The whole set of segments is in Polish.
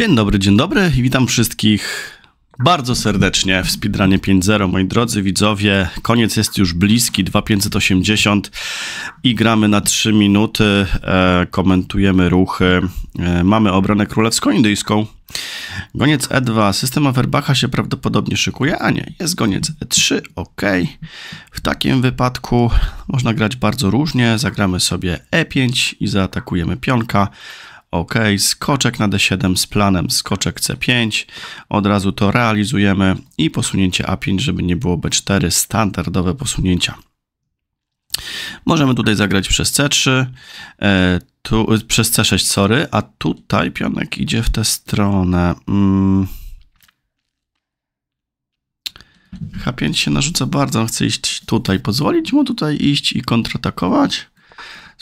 Dzień dobry, dzień dobry i witam wszystkich bardzo serdecznie w Speedrunie 5.0. Moi drodzy widzowie, koniec jest już bliski, 2580 i gramy na 3 minuty, e, komentujemy ruchy. E, mamy obronę królewsko-indyjską. Goniec E2, system Averbacha się prawdopodobnie szykuje, a nie, jest goniec E3, ok. W takim wypadku można grać bardzo różnie, zagramy sobie E5 i zaatakujemy pionka. OK, skoczek na D7 z planem, skoczek C5. Od razu to realizujemy i posunięcie A5, żeby nie było B4, standardowe posunięcia. Możemy tutaj zagrać przez C3, e, tu, przez C6, sorry, a tutaj pionek idzie w tę stronę. Mm. H5 się narzuca bardzo, chce iść tutaj, pozwolić mu tutaj iść i kontratakować.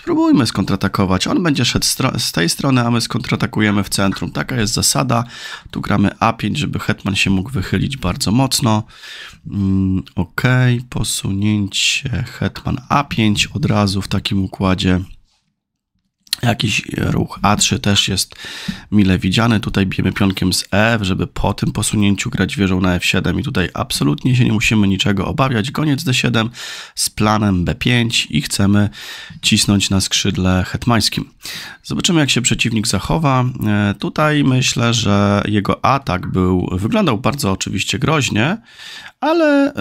Spróbujmy skontratakować. On będzie szedł z tej strony, a my skontratakujemy w centrum. Taka jest zasada. Tu gramy A5, żeby hetman się mógł wychylić bardzo mocno. Mm, ok, posunięcie hetman A5 od razu w takim układzie. Jakiś ruch A3 też jest mile widziany. Tutaj bijemy pionkiem z E, żeby po tym posunięciu grać wieżą na F7 i tutaj absolutnie się nie musimy niczego obawiać. Goniec D7 z planem B5 i chcemy cisnąć na skrzydle hetmańskim. Zobaczymy jak się przeciwnik zachowa. E, tutaj myślę, że jego atak był, wyglądał bardzo oczywiście groźnie, ale e,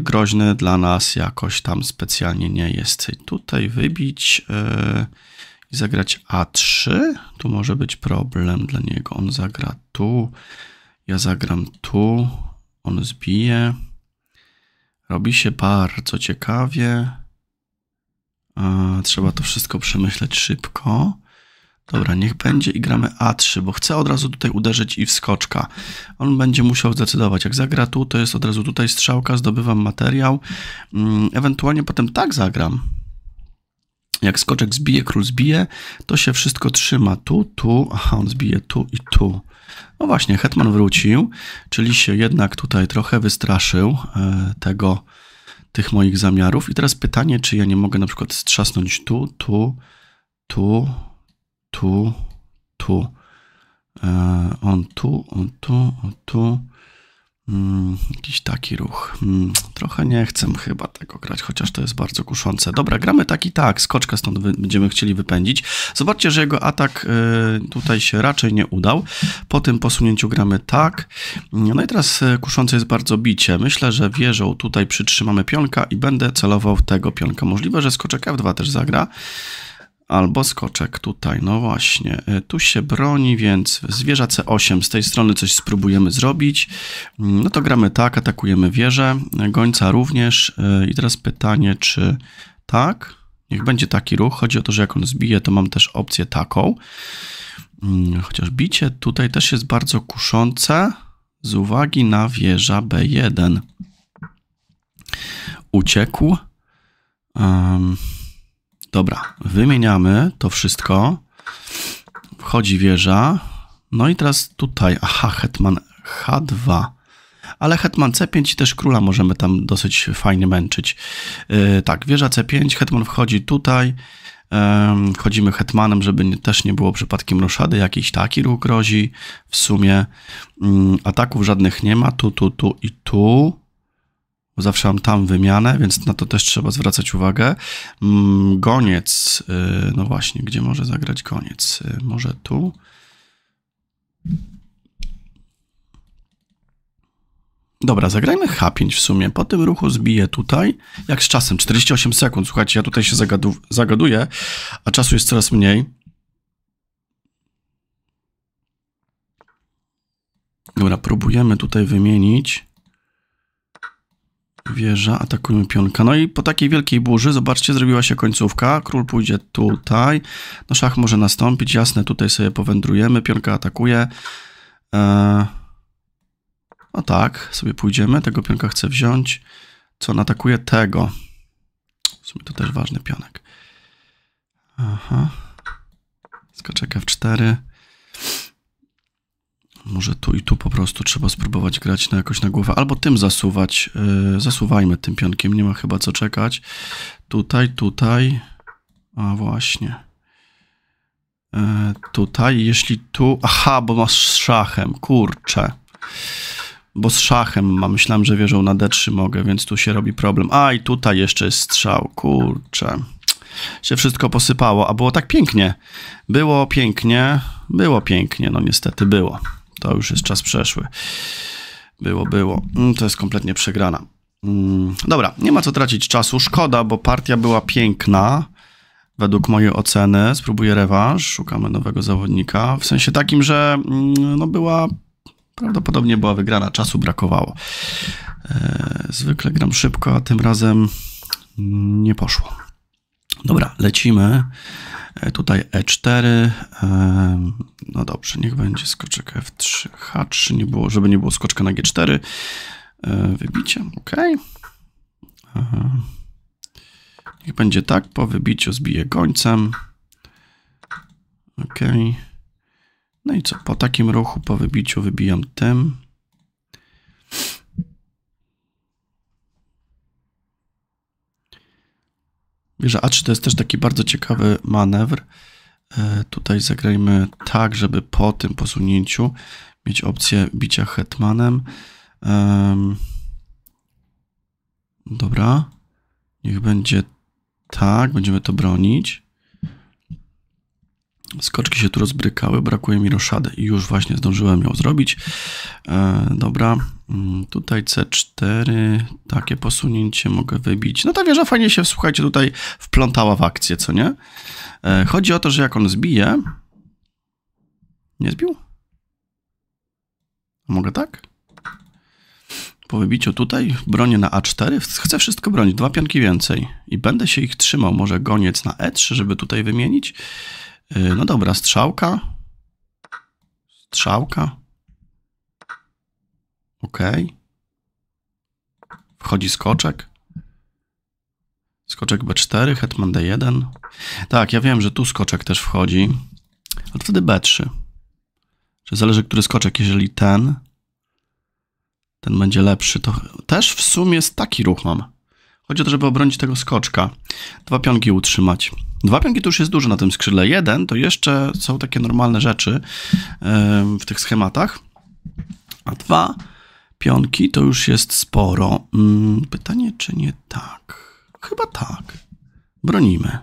groźny dla nas jakoś tam specjalnie nie jest. Tutaj wybić... E, i zagrać A3, to może być problem dla niego. On zagra tu, ja zagram tu, on zbije. Robi się bardzo ciekawie. Trzeba to wszystko przemyśleć szybko. Dobra, niech będzie i gramy A3, bo chcę od razu tutaj uderzyć i wskoczka. On będzie musiał zdecydować. Jak zagra tu, to jest od razu tutaj strzałka, zdobywam materiał. Mm, ewentualnie potem tak zagram jak skoczek zbije, król zbije, to się wszystko trzyma tu, tu, aha, on zbije tu i tu. No właśnie, hetman wrócił, czyli się jednak tutaj trochę wystraszył e, tego, tych moich zamiarów. I teraz pytanie, czy ja nie mogę na przykład strzasnąć tu, tu, tu, tu, tu. E, on tu, on tu, on tu. Mm, jakiś taki ruch. Mm, trochę nie chcę chyba tego grać, chociaż to jest bardzo kuszące. Dobra, gramy tak i tak. Skoczka stąd będziemy chcieli wypędzić. Zobaczcie, że jego atak y, tutaj się raczej nie udał. Po tym posunięciu gramy tak. Mm, no i teraz y, kuszące jest bardzo bicie. Myślę, że wieżą tutaj przytrzymamy pionka i będę celował tego pionka. Możliwe, że skoczek F2 też zagra. Albo skoczek tutaj, no właśnie, e, tu się broni, więc zwierza C8, z tej strony coś spróbujemy zrobić. Mm, no to gramy tak, atakujemy wieżę, e, gońca również. E, I teraz pytanie, czy tak? Niech będzie taki ruch, chodzi o to, że jak on zbije, to mam też opcję taką. Mm, chociaż bicie tutaj też jest bardzo kuszące z uwagi na wieża B1. Uciekł. Um. Dobra, wymieniamy to wszystko. Wchodzi wieża. No i teraz tutaj, aha, hetman H2. Ale hetman C5 i też króla możemy tam dosyć fajnie męczyć. Yy, tak, wieża C5, hetman wchodzi tutaj. Yy, wchodzimy hetmanem, żeby nie, też nie było przypadkiem roszady. Jakiś taki ruch grozi. W sumie yy, ataków żadnych nie ma. Tu, tu, tu i tu bo zawsze mam tam wymianę, więc na to też trzeba zwracać uwagę. Mm, goniec, y, no właśnie, gdzie może zagrać koniec? Y, może tu? Dobra, zagrajmy H5 w sumie. Po tym ruchu zbiję tutaj. Jak z czasem? 48 sekund. Słuchajcie, ja tutaj się zagadu zagaduję, a czasu jest coraz mniej. Dobra, próbujemy tutaj wymienić. Wieża, atakują pionka. No i po takiej wielkiej burzy, zobaczcie, zrobiła się końcówka. Król pójdzie tutaj. No szach może nastąpić, jasne, tutaj sobie powędrujemy. Pionka atakuje. E, no tak, sobie pójdziemy. Tego pionka chcę wziąć. Co on atakuje? Tego. W sumie to też ważny pionek. Aha. Skoczek F4. Może tu i tu po prostu trzeba spróbować grać na jakoś na głowę. Albo tym zasuwać. Yy, zasuwajmy tym pionkiem, nie ma chyba co czekać. Tutaj, tutaj. A właśnie. Yy, tutaj, jeśli tu... Aha, bo masz z szachem, kurczę. Bo z szachem mam, myślałem, że wieżą na D3 mogę, więc tu się robi problem. A, i tutaj jeszcze jest strzał, kurczę się wszystko posypało, a było tak pięknie. Było pięknie, było pięknie, no niestety było. To już jest czas przeszły. Było, było. Mm, to jest kompletnie przegrana. Mm, dobra, nie ma co tracić czasu. Szkoda, bo partia była piękna. Według mojej oceny. Spróbuję rewanż. Szukamy nowego zawodnika. W sensie takim, że mm, no była... Prawdopodobnie była wygrana. Czasu brakowało. E, zwykle gram szybko, a tym razem nie poszło. Dobra, lecimy. E, tutaj E4. E, no dobrze, niech będzie skoczek F3, H3, nie było, żeby nie było skoczka na G4. E, wybicie, ok. Niech będzie tak, po wybiciu zbiję końcem, Ok. No i co, po takim ruchu, po wybiciu wybijam tym. Wieża A3 to jest też taki bardzo ciekawy manewr. E, tutaj zagrajmy tak, żeby po tym posunięciu mieć opcję bicia hetmanem. Dobra. Niech będzie tak, będziemy to bronić. Skoczki się tu rozbrykały, brakuje mi roszady i już właśnie zdążyłem ją zrobić. E, dobra, mm, tutaj C4, takie posunięcie mogę wybić. No ta wieża fajnie się, słuchajcie, tutaj wplątała w akcję, co nie? E, chodzi o to, że jak on zbije... Nie zbił? Mogę tak? Po wybiciu tutaj, bronię na A4, chcę wszystko bronić, dwa pionki więcej. I będę się ich trzymał, może goniec na E3, żeby tutaj wymienić. E, no dobra, strzałka. Strzałka. Ok. Wchodzi skoczek. Skoczek B4, hetman D1. Tak, ja wiem, że tu skoczek też wchodzi, ale wtedy B3. Czy zależy, który skoczek, jeżeli ten, ten będzie lepszy, to też w sumie jest taki ruch mam. Chodzi o to, żeby obronić tego skoczka. Dwa pionki utrzymać. Dwa pionki to już jest dużo na tym skrzydle. Jeden to jeszcze są takie normalne rzeczy w tych schematach. A dwa pionki to już jest sporo. Mm, pytanie, czy nie tak? Chyba tak. Bronimy.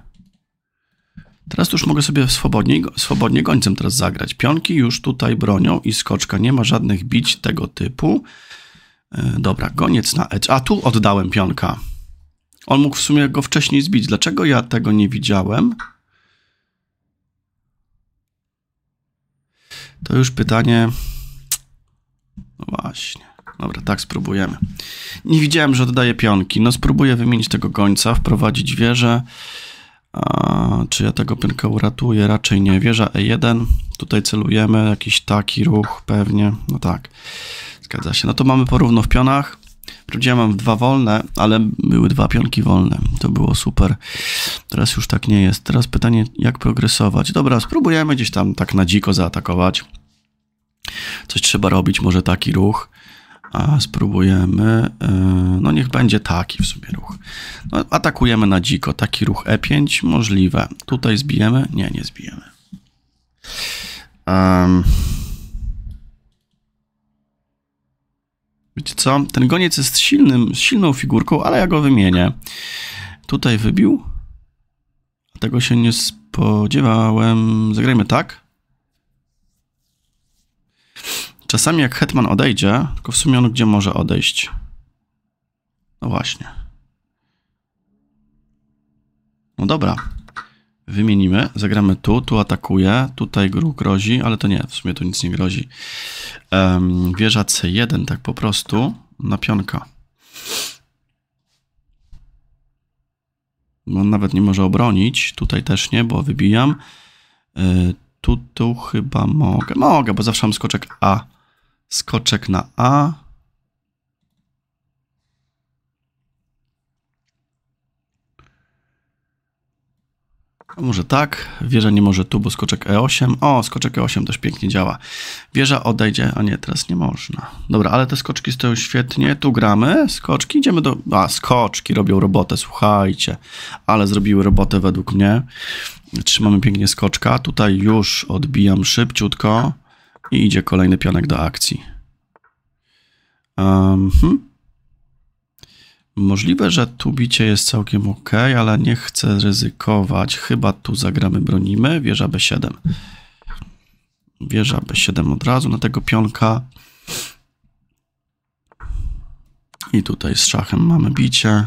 Teraz już mogę sobie swobodnie, swobodnie gońcem teraz zagrać. Pionki już tutaj bronią i skoczka. Nie ma żadnych bić tego typu. E, dobra, goniec na edge. A tu oddałem pionka. On mógł w sumie go wcześniej zbić. Dlaczego ja tego nie widziałem? To już pytanie. No właśnie. Dobra, tak spróbujemy. Nie widziałem, że dodaje pionki. No spróbuję wymienić tego gońca, wprowadzić wieżę. A, czy ja tego pionka uratuję? Raczej nie. Wieża E1. Tutaj celujemy. Jakiś taki ruch pewnie. No tak. Zgadza się. No to mamy porówno w pionach. Wprawdzie ja mam dwa wolne, ale były dwa pionki wolne. To było super. Teraz już tak nie jest. Teraz pytanie, jak progresować? Dobra, spróbujemy gdzieś tam tak na dziko zaatakować. Coś trzeba robić, może taki ruch. A spróbujemy. E, no niech będzie taki w sumie ruch. No, atakujemy na dziko. Taki ruch E5 możliwe. Tutaj zbijemy? Nie, nie zbijemy. Um, Wiecie co? Ten goniec jest silnym, silną figurką, ale ja go wymienię. Tutaj wybił. Tego się nie spodziewałem. Zagrajmy tak. Czasami jak Hetman odejdzie, tylko w sumie on gdzie może odejść? No właśnie. No dobra, wymienimy, zagramy tu, tu atakuje, tutaj gruk grozi, ale to nie, w sumie to nic nie grozi. Um, wieża C1, tak po prostu, na pionka. On nawet nie może obronić, tutaj też nie, bo wybijam. Tutu e, tu, tu chyba mogę, mogę, bo zawsze mam skoczek A. Skoczek na A, A może tak, wieża nie może tu, bo skoczek E8. O, skoczek E8 też pięknie działa. Wieża odejdzie, a nie, teraz nie można. Dobra, ale te skoczki stoją świetnie. Tu gramy, skoczki, idziemy do... A, skoczki robią robotę, słuchajcie. Ale zrobiły robotę według mnie. Trzymamy pięknie skoczka. Tutaj już odbijam szybciutko i idzie kolejny pionek do akcji. Um, hmm. Możliwe, że tu bicie jest całkiem ok, ale nie chcę ryzykować. Chyba tu zagramy, bronimy. Wieża B7. Wieża B7 od razu na tego pionka. I tutaj z szachem mamy bicie.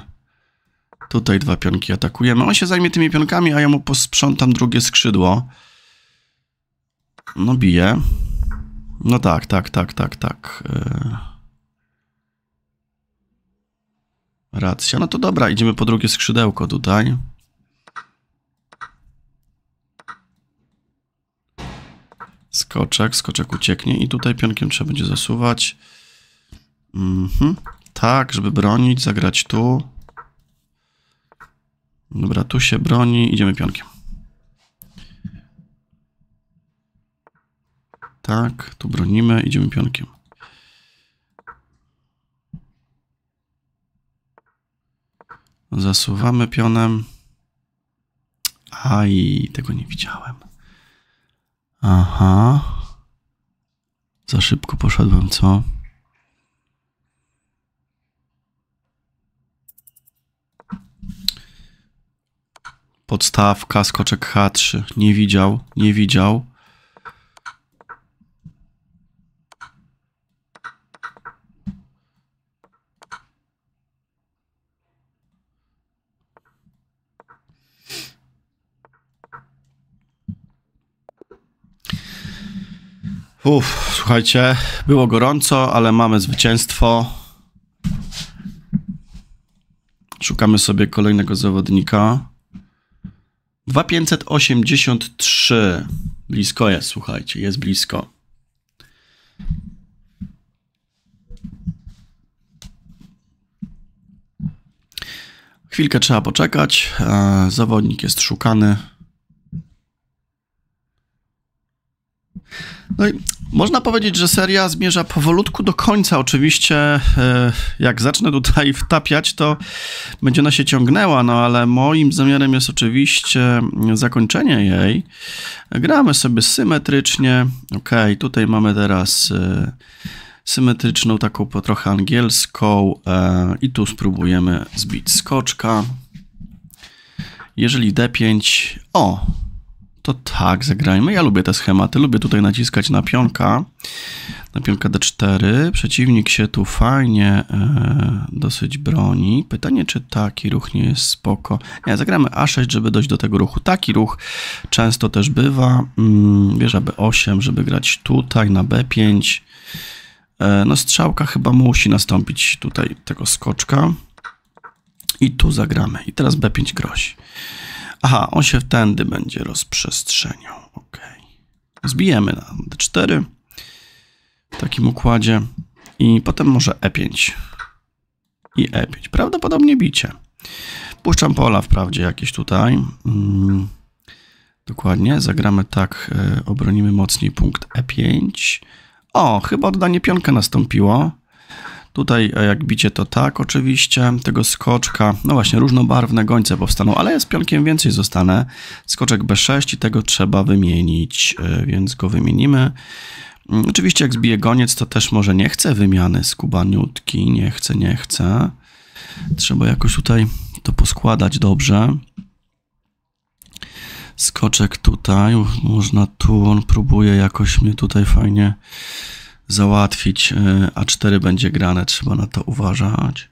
Tutaj dwa pionki atakujemy. On się zajmie tymi pionkami, a ja mu posprzątam drugie skrzydło. No bije. No tak, tak, tak, tak, tak. Yy... Racja. No to dobra, idziemy po drugie skrzydełko tutaj. Skoczek, skoczek ucieknie i tutaj pionkiem trzeba będzie zasuwać. Mhm. Tak, żeby bronić, zagrać tu. Dobra, tu się broni, idziemy pionkiem. Tak, tu bronimy, idziemy pionkiem. Zasuwamy pionem. Aj, tego nie widziałem. Aha. Za szybko poszedłem, co? Podstawka, skoczek H3. Nie widział, nie widział. Uff, słuchajcie, było gorąco, ale mamy zwycięstwo. Szukamy sobie kolejnego zawodnika. 2583. Blisko jest, słuchajcie, jest blisko. Chwilkę trzeba poczekać. E, zawodnik jest szukany. No i można powiedzieć, że seria zmierza powolutku do końca. Oczywiście, e, jak zacznę tutaj wtapiać, to będzie ona się ciągnęła, no ale moim zamiarem jest oczywiście zakończenie jej. Gramy sobie symetrycznie. Ok, tutaj mamy teraz e, symetryczną, taką po trochę angielską e, i tu spróbujemy zbić skoczka. Jeżeli D5... O! to tak, zagrajmy. Ja lubię te schematy, lubię tutaj naciskać na pionka, na pionka d4. Przeciwnik się tu fajnie e, dosyć broni. Pytanie, czy taki ruch nie jest spoko? Nie, zagramy a6, żeby dojść do tego ruchu. Taki ruch często też bywa. Wieża mm, b8, żeby grać tutaj na b5. E, no strzałka chyba musi nastąpić tutaj tego skoczka. I tu zagramy. I teraz b5 grozi. Aha, on się tędy będzie rozprzestrzeniał. Ok. Zbijemy na D4 w takim układzie i potem może E5 i E5. Prawdopodobnie bicie. Puszczam pola wprawdzie jakieś tutaj. Mm, dokładnie, zagramy tak, e, obronimy mocniej punkt E5. O, chyba oddanie pionka nastąpiło. Tutaj e, jak bicie to tak oczywiście, tego skoczka, no właśnie różnobarwne gońce powstaną, ale ja z pionkiem więcej zostanę. Skoczek B6 i tego trzeba wymienić, e, więc go wymienimy. Mm, oczywiście jak zbije goniec, to też może nie chce wymiany skubaniutki, nie chce, nie chce. Trzeba jakoś tutaj to poskładać dobrze. Skoczek tutaj, można tu, on próbuje jakoś mnie tutaj fajnie załatwić. E, A4 będzie grane, trzeba na to uważać.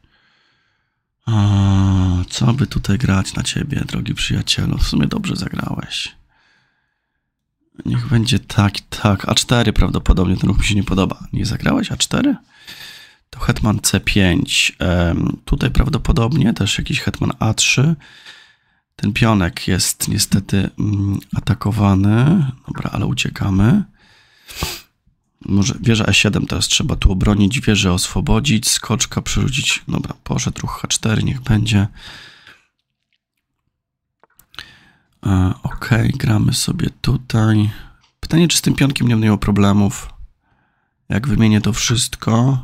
A, co by tutaj grać na ciebie, drogi przyjacielu? W sumie dobrze zagrałeś. Niech będzie tak, tak. A4 prawdopodobnie, ten ruch mi się nie podoba. Nie zagrałeś A4? To hetman C5. Um, tutaj prawdopodobnie też jakiś hetman A3. Ten pionek jest niestety mm, atakowany. Dobra, ale uciekamy. Może wieża E7 teraz trzeba tu obronić, wieżę oswobodzić, skoczka przerzucić. Dobra, poszedł ruch H4, niech będzie. E, ok, gramy sobie tutaj. Pytanie, czy z tym pionkiem nie będę miał problemów. Jak wymienię to wszystko...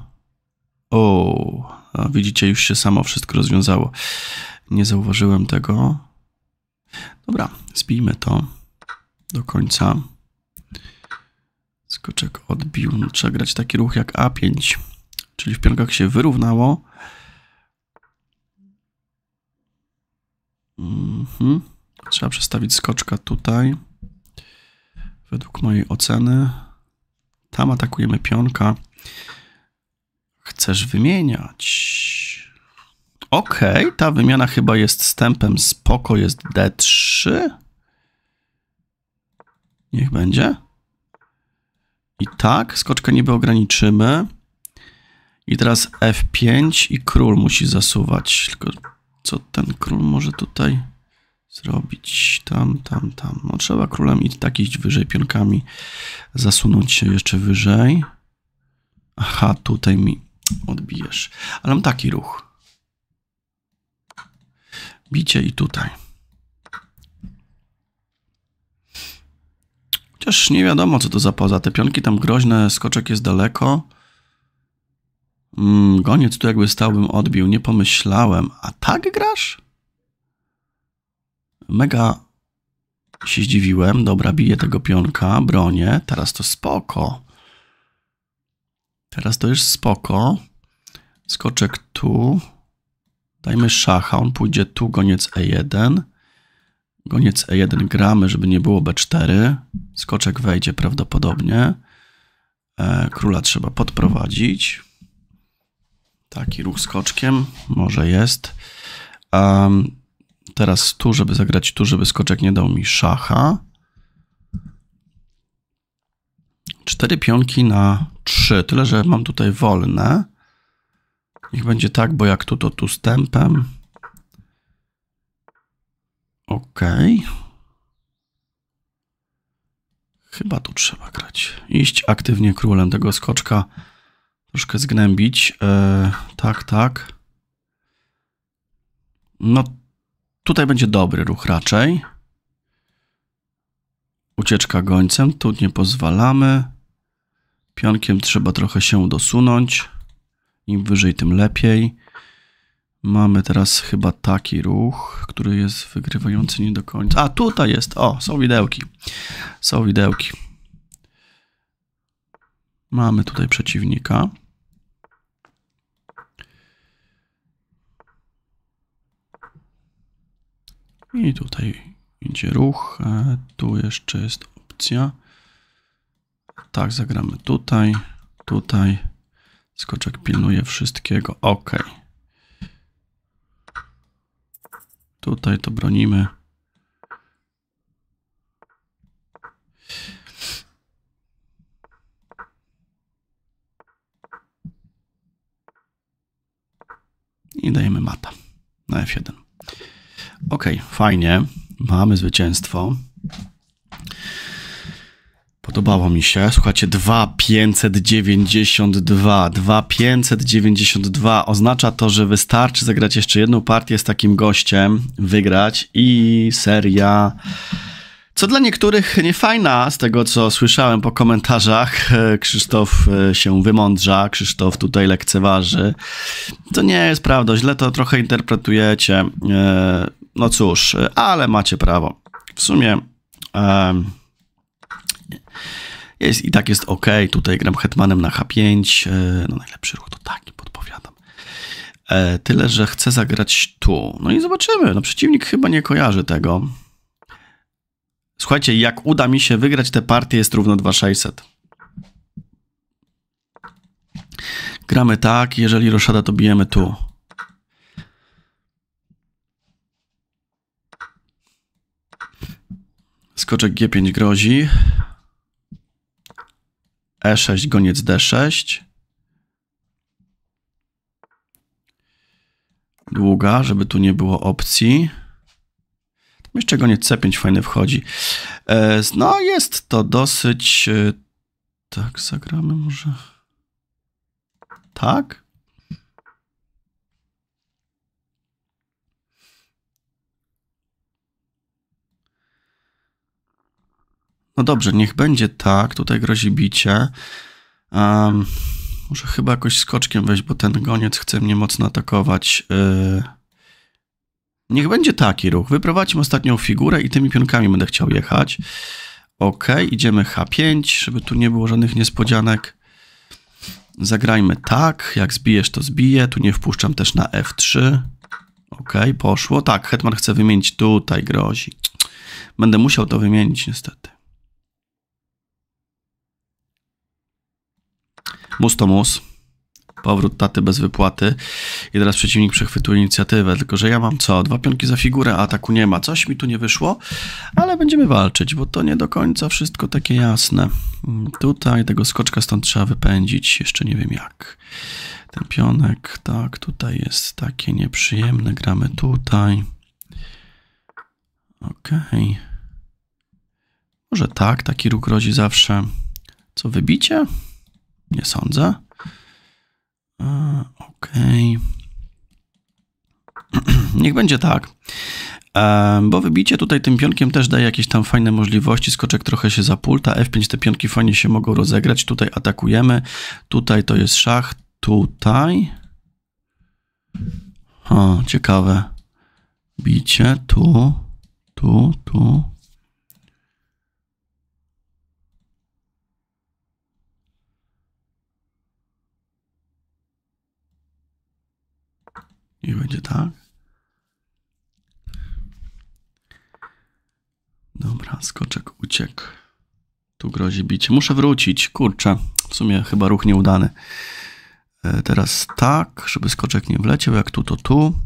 O, widzicie, już się samo wszystko rozwiązało. Nie zauważyłem tego. Dobra, zbijmy to do końca. Skoczek odbił. trzeba grać taki ruch jak A5. Czyli w pionkach się wyrównało. Mhm. Trzeba przestawić skoczka tutaj. Według mojej oceny. Tam atakujemy pionka. Chcesz wymieniać. Okej, okay, ta wymiana chyba jest stępem spoko, jest D3. Niech będzie. I tak, skoczkę niby ograniczymy. I teraz F5 i król musi zasuwać. Tylko co ten król może tutaj zrobić? Tam, tam, tam. No trzeba królem i tak iść wyżej pionkami. Zasunąć się jeszcze wyżej. Aha, tutaj mi odbijesz. Ale mam taki ruch. Bicie i tutaj. Chociaż nie wiadomo, co to za poza. Te pionki tam groźne, skoczek jest daleko. Mm, goniec tu jakby stałbym odbił, nie pomyślałem. A tak grasz? Mega się zdziwiłem. Dobra, biję tego pionka, bronię. Teraz to spoko. Teraz to już spoko. Skoczek tu. Dajmy szacha, on pójdzie tu, goniec E1. Goniec E1 gramy, żeby nie było B4. Skoczek wejdzie prawdopodobnie. E, króla trzeba podprowadzić. Taki ruch skoczkiem może jest. Um, teraz tu, żeby zagrać tu, żeby skoczek nie dał mi szacha. Cztery pionki na trzy. Tyle, że mam tutaj wolne. Niech będzie tak, bo jak tu, to tu z tempem. Okej. Okay. Chyba tu trzeba grać. Iść aktywnie królem tego skoczka. Troszkę zgnębić. Eee, tak, tak. No, tutaj będzie dobry ruch raczej. Ucieczka gońcem. Tu nie pozwalamy. Pionkiem trzeba trochę się dosunąć. Im wyżej, tym lepiej. Mamy teraz chyba taki ruch, który jest wygrywający nie do końca. A, tutaj jest. O, są widełki. Są widełki. Mamy tutaj przeciwnika. I tutaj idzie ruch. E, tu jeszcze jest opcja. Tak, zagramy tutaj, tutaj. Skoczek pilnuje wszystkiego. OK. Tutaj to bronimy. I dajemy mata na F1. Ok, fajnie. Mamy zwycięstwo. Podobało mi się. Słuchajcie, 2592. 2592 oznacza to, że wystarczy zagrać jeszcze jedną partię z takim gościem, wygrać i seria. Co dla niektórych niefajna, z tego co słyszałem po komentarzach, e, Krzysztof e, się wymądrza, Krzysztof tutaj lekceważy. To nie jest prawda, źle to trochę interpretujecie. E, no cóż, ale macie prawo. W sumie. Um, jest, I tak jest ok. Tutaj gram hetmanem na H5. E, no najlepszy ruch to taki, podpowiadam. E, tyle, że chcę zagrać tu. No i zobaczymy. No przeciwnik chyba nie kojarzy tego. Słuchajcie, jak uda mi się wygrać tę partię, jest równo 2600. Gramy tak, jeżeli roszada, to bijemy tu. Skoczek G5 grozi. E6, goniec D6. Długa, żeby tu nie było opcji. Tam jeszcze goniec C5 fajny wchodzi. E, no, jest to dosyć... E, tak, zagramy może... Tak? No dobrze, niech będzie tak, tutaj grozi bicie. Um, może chyba jakoś skoczkiem wejść, bo ten goniec chce mnie mocno atakować. Yy... Niech będzie taki ruch. Wyprowadźmy ostatnią figurę i tymi pionkami będę chciał jechać. Ok, idziemy H5, żeby tu nie było żadnych niespodzianek. Zagrajmy tak, jak zbijesz to zbiję, tu nie wpuszczam też na F3. Ok, poszło. Tak, Hetman chce wymienić, tutaj grozi. Będę musiał to wymienić niestety. Mus to mus. Powrót taty bez wypłaty. I teraz przeciwnik przechwytuje inicjatywę. Tylko, że ja mam co? Dwa pionki za figurę, a ataku nie ma. Coś mi tu nie wyszło, ale będziemy walczyć, bo to nie do końca wszystko takie jasne. Mm, tutaj tego skoczka stąd trzeba wypędzić. Jeszcze nie wiem jak. Ten pionek, tak, tutaj jest takie nieprzyjemne. Gramy tutaj. Okej. Okay. Może tak, taki róg grozi zawsze. Co, wybicie? Nie sądzę. E, okej. Okay. Niech będzie tak. E, bo wybicie tutaj tym pionkiem też daje jakieś tam fajne możliwości. Skoczek trochę się zapulta. F5 te pionki fajnie się mogą rozegrać. Tutaj atakujemy. Tutaj to jest szach. Tutaj. O, ciekawe. Bicie tu, tu, tu. Niech będzie tak. Dobra, skoczek uciekł. Tu grozi bicie. Muszę wrócić. Kurczę, w sumie chyba ruch nieudany. E, teraz tak, żeby skoczek nie wleciał. Jak tu, to tu.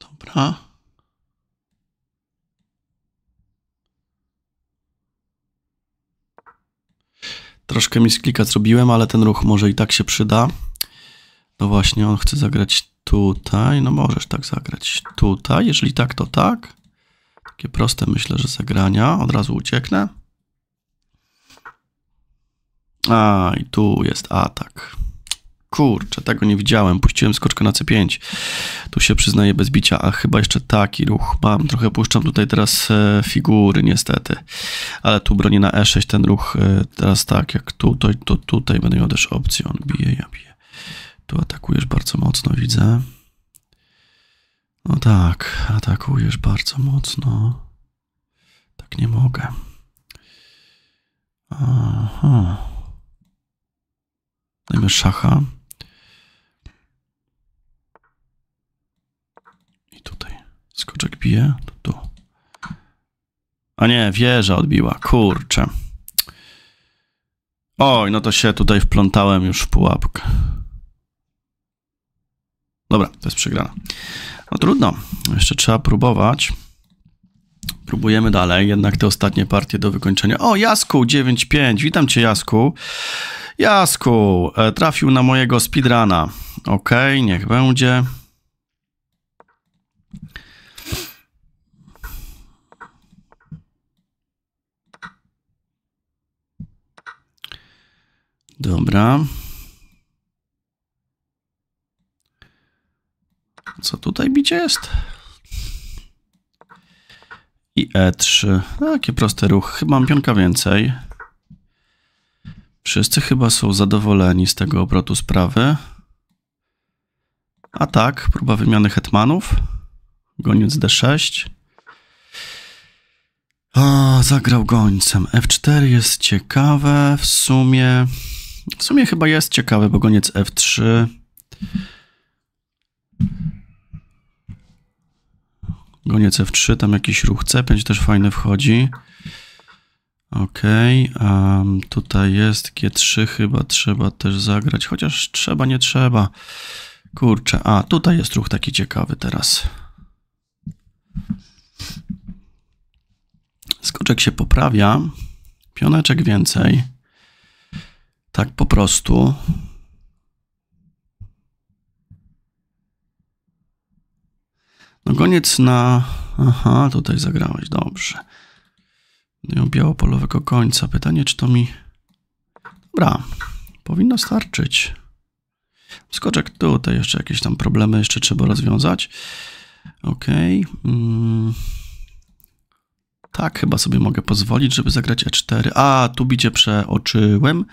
Dobra. Troszkę mi z klika zrobiłem, ale ten ruch może i tak się przyda. No właśnie, on chce zagrać tutaj. No możesz tak zagrać tutaj. Jeżeli tak, to tak. Takie proste myślę, że zagrania. Od razu ucieknę. A, i tu jest atak. Kurczę, tego nie widziałem. Puściłem skoczkę na C5. Tu się przyznaję bez bicia. A chyba jeszcze taki ruch mam. Trochę puszczam tutaj teraz e, figury, niestety. Ale tu broni na E6 ten ruch e, teraz tak, jak tutaj, to tutaj będę miał też opcję. On bije, ja biję. Tu atakujesz bardzo mocno, widzę. No tak, atakujesz bardzo mocno. Tak nie mogę. Aha. Dajmy szacha. I tutaj skoczek bije. Tu, tu. A nie, wieża odbiła. Kurczę. Oj, no to się tutaj wplątałem już w pułapkę. Dobra, to jest przegrana. No trudno, jeszcze trzeba próbować. Próbujemy dalej, jednak te ostatnie partie do wykończenia. O, Jasku 95, witam cię Jasku. Jasku, e, trafił na mojego speedruna. Ok, niech będzie. Dobra. Co tutaj bicie jest? I E3. Takie no, proste ruch. Chyba mam pionka więcej. Wszyscy chyba są zadowoleni z tego obrotu sprawy. A tak, próba wymiany hetmanów. Goniec D6. O, zagrał gońcem. F4 jest ciekawe w sumie. W sumie chyba jest ciekawe, bo goniec F3. Goniec cf 3 tam jakiś ruch C5 też fajny wchodzi. Ok, um, tutaj jest G3 chyba trzeba też zagrać, chociaż trzeba, nie trzeba. Kurczę, a tutaj jest ruch taki ciekawy teraz. Skoczek się poprawia, pioneczek więcej. Tak po prostu. Goniec no na... Aha, tutaj zagrałeś, dobrze. Dają no białopolowego końca. Pytanie, czy to mi... Dobra, powinno starczyć. Skoczek tutaj, jeszcze jakieś tam problemy jeszcze trzeba rozwiązać. Okej. Okay. Mm. Tak, chyba sobie mogę pozwolić, żeby zagrać e4. A, tu bicie przeoczyłem.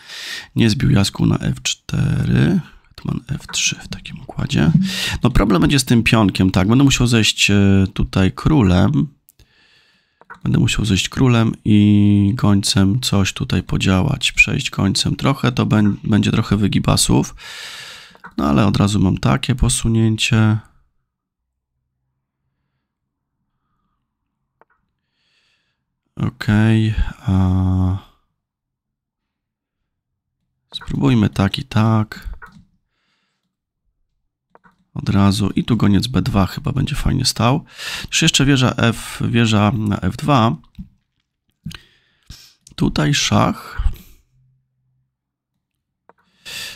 Nie zbił jasku na f4 hetman f3 w takim układzie. No problem będzie z tym pionkiem, tak. Będę musiał zejść e, tutaj królem. Będę musiał zejść królem i końcem coś tutaj podziałać. Przejść końcem trochę, to będzie trochę wygibasów. No ale od razu mam takie posunięcie. Okej. Okay. Spróbujmy tak i tak od razu i tu goniec B2 chyba będzie fajnie stał. Czy jeszcze wieża F, wieża na F2. Tutaj szach.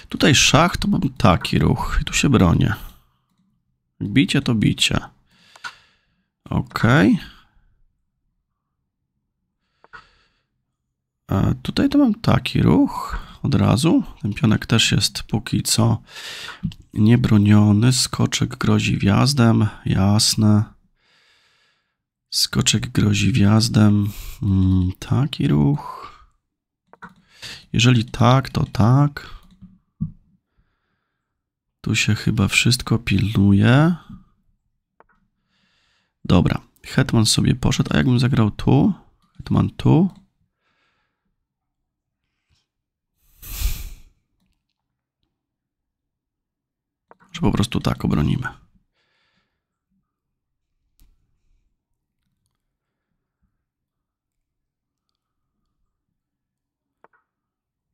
Tutaj szach to mam taki ruch i tu się bronię. Bicie to bicie. Ok. E, tutaj to mam taki ruch od razu. Ten pionek też jest póki co niebroniony. Skoczek grozi wjazdem, jasne. Skoczek grozi wjazdem. Mm, taki ruch. Jeżeli tak, to tak. Tu się chyba wszystko pilnuje. Dobra, hetman sobie poszedł. A jakbym zagrał tu? Hetman tu. po prostu tak obronimy?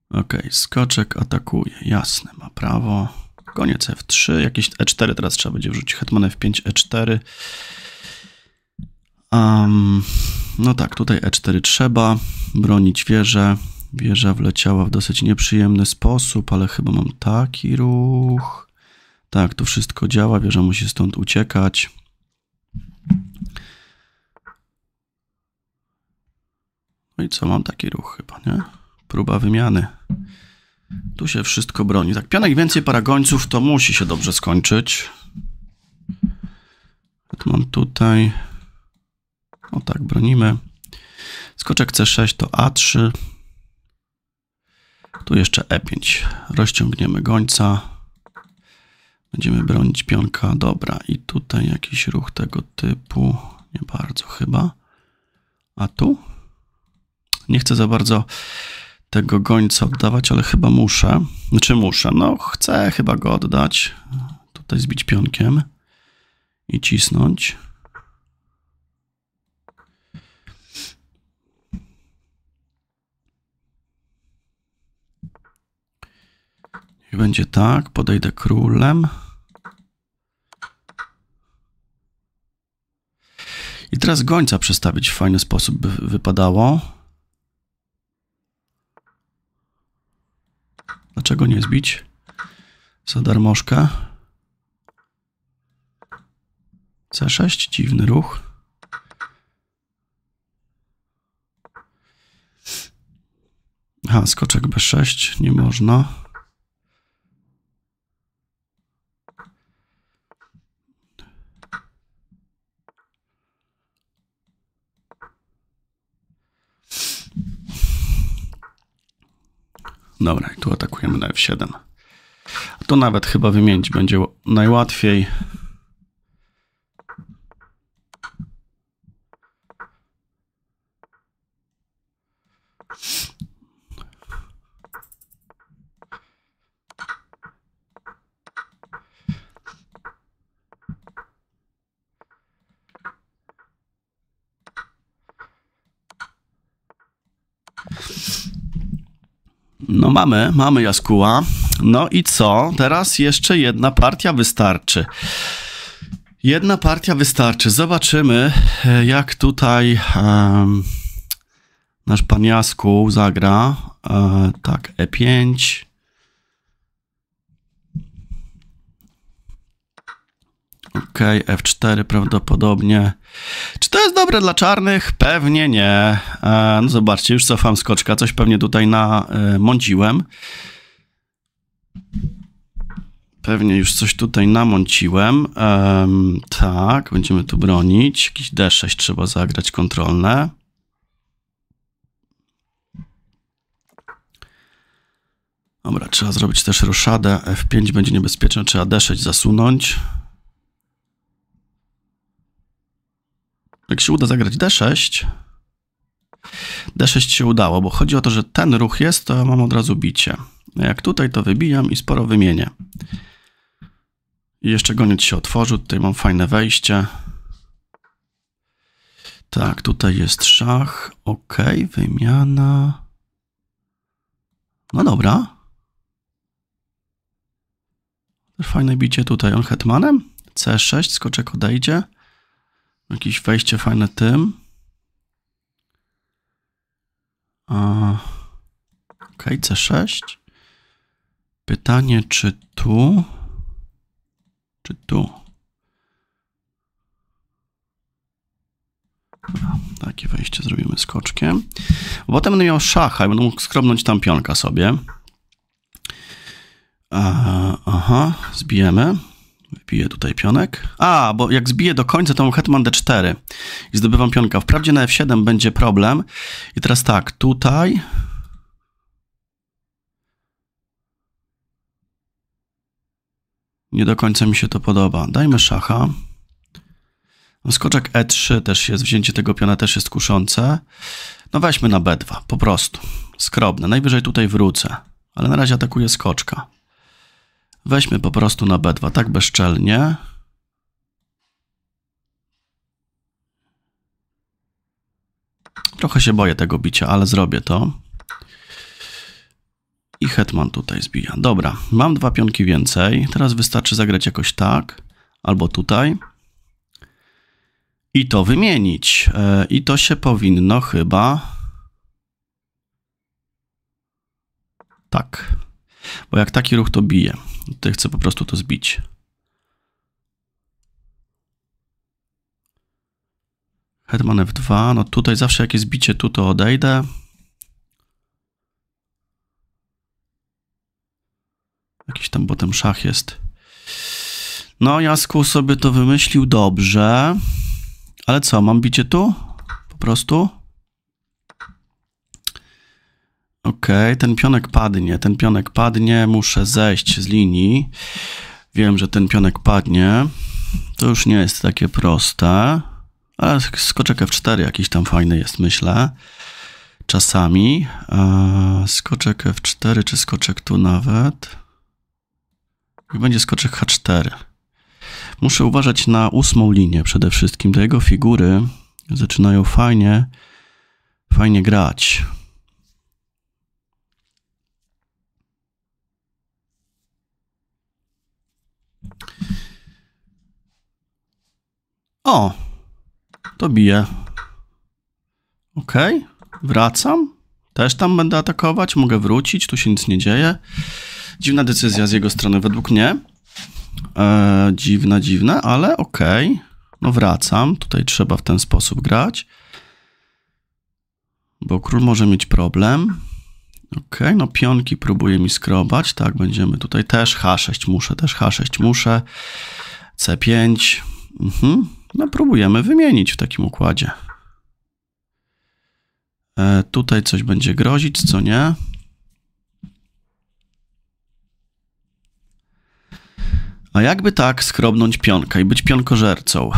Ok, skoczek atakuje, jasne, ma prawo. Koniec F3, jakieś E4 teraz trzeba będzie wrzucić, hetman F5, E4. Um, no tak, tutaj E4 trzeba, bronić wieżę. Wieża wleciała w dosyć nieprzyjemny sposób, ale chyba mam taki ruch. Tak, to wszystko działa, wieża musi stąd uciekać. No i co, mam taki ruch chyba, nie? Próba wymiany. Tu się wszystko broni. Tak, pionek więcej paragońców to musi się dobrze skończyć. Mam tutaj... O tak, bronimy. Skoczek C6 to A3. Tu jeszcze E5. Rozciągniemy gońca. Będziemy bronić pionka. Dobra, i tutaj jakiś ruch tego typu. Nie bardzo chyba. A tu? Nie chcę za bardzo tego gońca oddawać, ale chyba muszę. Czy znaczy muszę? No, chcę chyba go oddać. Tutaj zbić pionkiem i cisnąć. I będzie tak, podejdę królem. I teraz gońca przestawić w fajny sposób by wypadało. Dlaczego nie zbić? Za darmożkę. C6, dziwny ruch. Aha, skoczek B6, nie można. Dobra, i tu atakujemy na F7. To nawet chyba wymienić będzie najłatwiej. No mamy, mamy Jaskuła. No i co? Teraz jeszcze jedna partia wystarczy. Jedna partia wystarczy. Zobaczymy, e, jak tutaj um, nasz pan Jaskuł zagra. E, tak, E5. OK, F4 prawdopodobnie. Czy to jest dobre dla czarnych? Pewnie nie. E, no zobaczcie, już cofam skoczka, coś pewnie tutaj namąciłem. E, pewnie już coś tutaj namąciłem. E, tak, będziemy tu bronić. Jakiś D6 trzeba zagrać kontrolne. Dobra, trzeba zrobić też ruszadę. F5 będzie niebezpieczne, trzeba D6 zasunąć. Jak się uda zagrać D6, D6 się udało, bo chodzi o to, że ten ruch jest, to ja mam od razu bicie. Jak tutaj to wybijam i sporo wymienię. I jeszcze goniec się otworzył, tutaj mam fajne wejście. Tak, tutaj jest szach, ok, wymiana. No dobra. Fajne bicie tutaj, on hetmanem. C6, skoczek odejdzie. Jakieś wejście fajne tym. ok C6. Pytanie, czy tu? Czy tu? Takie wejście zrobimy skoczkiem. Potem będę miał szacha i będę mógł skrobnąć tam pionka sobie. E, aha, zbijemy. Wbiję tutaj pionek. A, bo jak zbiję do końca, to mam hetman d4 i zdobywam pionka. Wprawdzie na f7 będzie problem. I teraz tak, tutaj... Nie do końca mi się to podoba. Dajmy szacha. Skoczek e3 też jest, wzięcie tego piona też jest kuszące. No weźmy na b2, po prostu. Skrobne. Najwyżej tutaj wrócę, ale na razie atakuję skoczka. Weźmy po prostu na B2, tak bezczelnie. Trochę się boję tego bicia, ale zrobię to. I hetman tutaj zbija. Dobra, mam dwa pionki więcej. Teraz wystarczy zagrać jakoś tak, albo tutaj. I to wymienić. E, I to się powinno chyba... Tak. Bo jak taki ruch to bije. Tutaj chcę po prostu to zbić. Hetman F2, no tutaj zawsze jakieś zbicie tu, to odejdę. Jakiś tam potem szach jest. No, Jasku sobie to wymyślił dobrze. Ale co, mam bicie tu? Po prostu? Okej, okay, ten pionek padnie, ten pionek padnie, muszę zejść z linii. Wiem, że ten pionek padnie. To już nie jest takie proste, ale skoczek F4 jakiś tam fajny jest, myślę. Czasami. Eee, skoczek F4 czy skoczek tu nawet. Będzie skoczek H4. Muszę uważać na ósmą linię przede wszystkim. Te jego figury zaczynają fajnie, fajnie grać. O! To bije. Ok, wracam. Też tam będę atakować, mogę wrócić, tu się nic nie dzieje. Dziwna decyzja z jego strony, według mnie. E, dziwna, dziwna, ale OK. No wracam, tutaj trzeba w ten sposób grać. Bo król może mieć problem. Ok, no pionki próbuje mi skrobać, tak, będziemy tutaj też H6 muszę, też H6 muszę. C5, mhm. No, próbujemy wymienić w takim układzie. E, tutaj coś będzie grozić, co nie. A jakby tak skrobnąć pionka i być pionkożercą?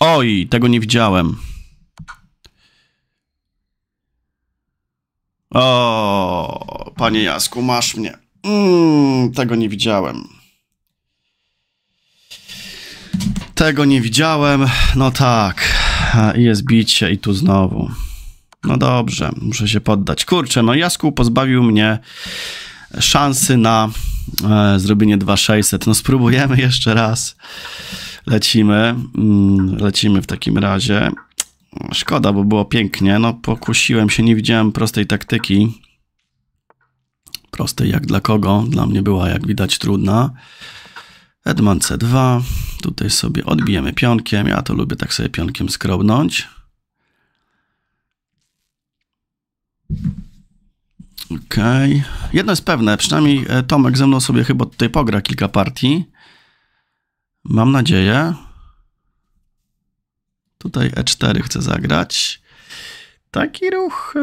Oj, tego nie widziałem. O, panie Jasku, masz mnie. Mm, tego nie widziałem. Tego nie widziałem. No tak. E, I jest bicie i tu znowu. No dobrze, muszę się poddać. Kurczę, no Jaskół pozbawił mnie szansy na e, zrobienie 2600. No spróbujemy jeszcze raz. Lecimy. Mm, lecimy w takim razie. Szkoda, bo było pięknie. No pokusiłem się, nie widziałem prostej taktyki. Prostej jak dla kogo. Dla mnie była, jak widać, trudna. Edmund C2. Tutaj sobie odbijemy pionkiem. Ja to lubię tak sobie pionkiem skrobnąć. Ok, Jedno jest pewne, przynajmniej e, Tomek ze mną sobie chyba tutaj pogra kilka partii. Mam nadzieję. Tutaj E4 chcę zagrać. Taki ruch, e,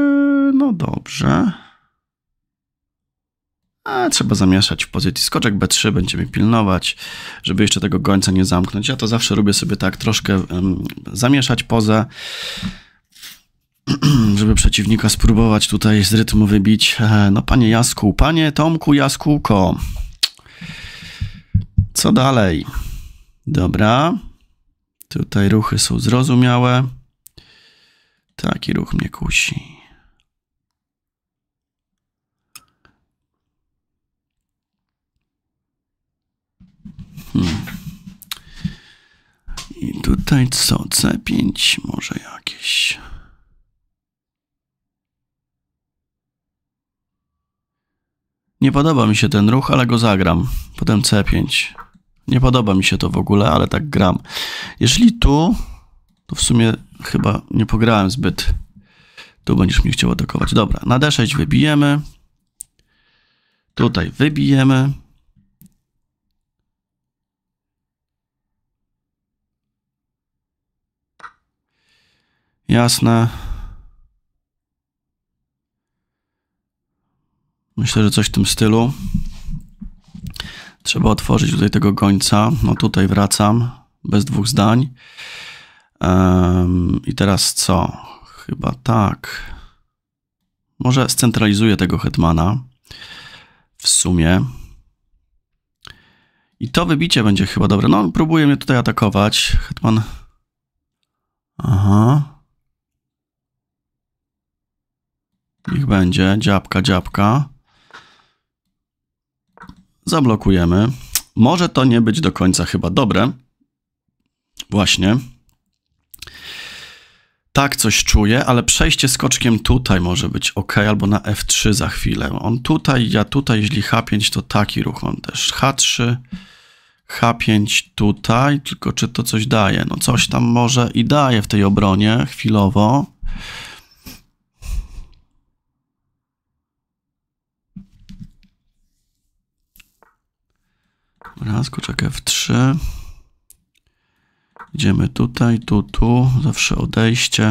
no dobrze. A trzeba zamieszać w pozycji skoczek B3, będziemy pilnować, żeby jeszcze tego gońca nie zamknąć. Ja to zawsze lubię sobie tak troszkę zamieszać pozę, żeby przeciwnika spróbować tutaj z rytmu wybić. E, no panie Jasku, panie Tomku Jaskółko. Co dalej? Dobra. Tutaj ruchy są zrozumiałe. Taki ruch mnie kusi. I tutaj co? C5 może jakieś. Nie podoba mi się ten ruch, ale go zagram. Potem C5. Nie podoba mi się to w ogóle, ale tak gram. Jeżeli tu, to w sumie chyba nie pograłem zbyt. Tu będziesz mi chciał atakować. Dobra, na D6 wybijemy. Tutaj wybijemy. Jasne. Myślę, że coś w tym stylu. Trzeba otworzyć tutaj tego gońca. No tutaj wracam, bez dwóch zdań. Um, I teraz co? Chyba tak. Może scentralizuję tego hetmana w sumie. I to wybicie będzie chyba dobre. No, próbuje mnie tutaj atakować. Hetman. Aha. Niech będzie. Dziabka, dziabka. Zablokujemy. Może to nie być do końca chyba dobre. Właśnie. Tak coś czuję, ale przejście skoczkiem tutaj może być ok, albo na F3 za chwilę. On tutaj, ja tutaj, jeśli H5 to taki ruch on też. H3, H5 tutaj, tylko czy to coś daje? No coś tam może i daje w tej obronie chwilowo. Raz kuczek F3. Idziemy tutaj, tu, tu. Zawsze odejście.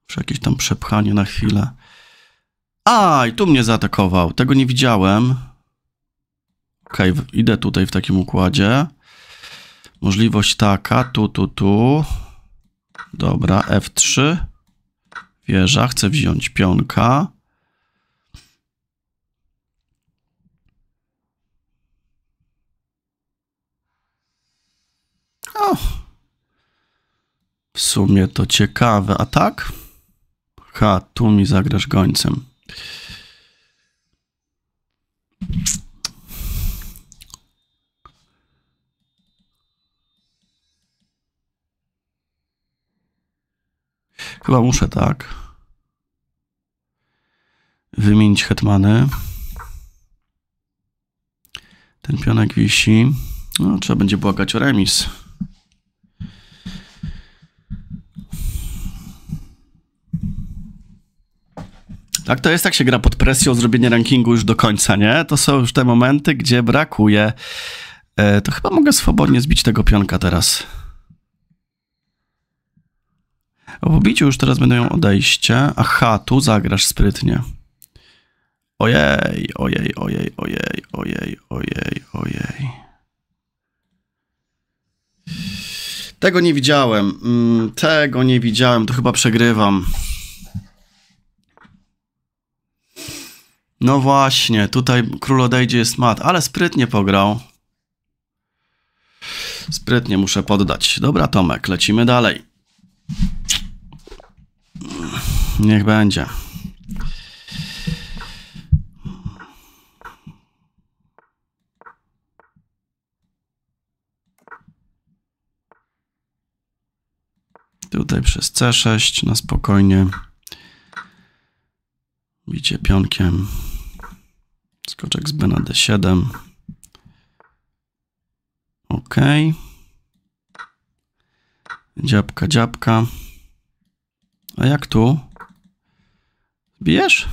Zawsze jakieś tam przepchanie na chwilę. Aj, tu mnie zaatakował. Tego nie widziałem. Okej, okay, idę tutaj w takim układzie. Możliwość taka, tu, tu, tu. Dobra, F3. Wieża, chcę wziąć pionka. No, w sumie to ciekawe. A tak? Ha, tu mi zagrasz gońcem. Chyba muszę, tak? Wymienić hetmany. Ten pionek wisi. No, trzeba będzie błagać o remis. Tak to jest, tak się gra pod presją, zrobienie rankingu już do końca, nie? To są już te momenty, gdzie brakuje. E, to chyba mogę swobodnie zbić tego pionka teraz. O pobiciu już teraz będą odejście. Aha, tu zagrasz sprytnie. Ojej, ojej, ojej, ojej, ojej, ojej, ojej. Tego nie widziałem. Mm, tego nie widziałem. To chyba przegrywam. No właśnie, tutaj król odejdzie jest mat, ale sprytnie pograł. Sprytnie muszę poddać. Dobra, Tomek, lecimy dalej. Niech będzie. Tutaj przez C6 na spokojnie. Bicie pionkiem. Skoczek z B na D7. OK. Dziabka, dziabka. A jak tu? Bierz.